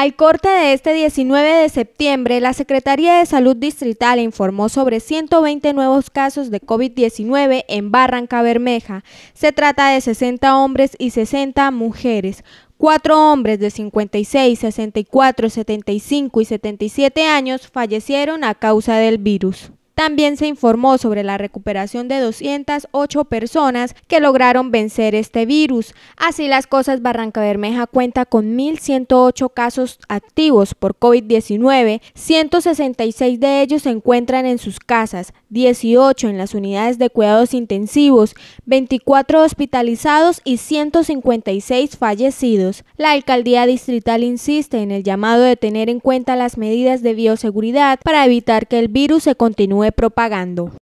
Al corte de este 19 de septiembre, la Secretaría de Salud Distrital informó sobre 120 nuevos casos de COVID-19 en Barranca Bermeja. Se trata de 60 hombres y 60 mujeres. Cuatro hombres de 56, 64, 75 y 77 años fallecieron a causa del virus. También se informó sobre la recuperación de 208 personas que lograron vencer este virus. Así las cosas, Barranca Bermeja cuenta con 1.108 casos activos por COVID-19, 166 de ellos se encuentran en sus casas, 18 en las unidades de cuidados intensivos, 24 hospitalizados y 156 fallecidos. La alcaldía distrital insiste en el llamado de tener en cuenta las medidas de bioseguridad para evitar que el virus se continúe propagando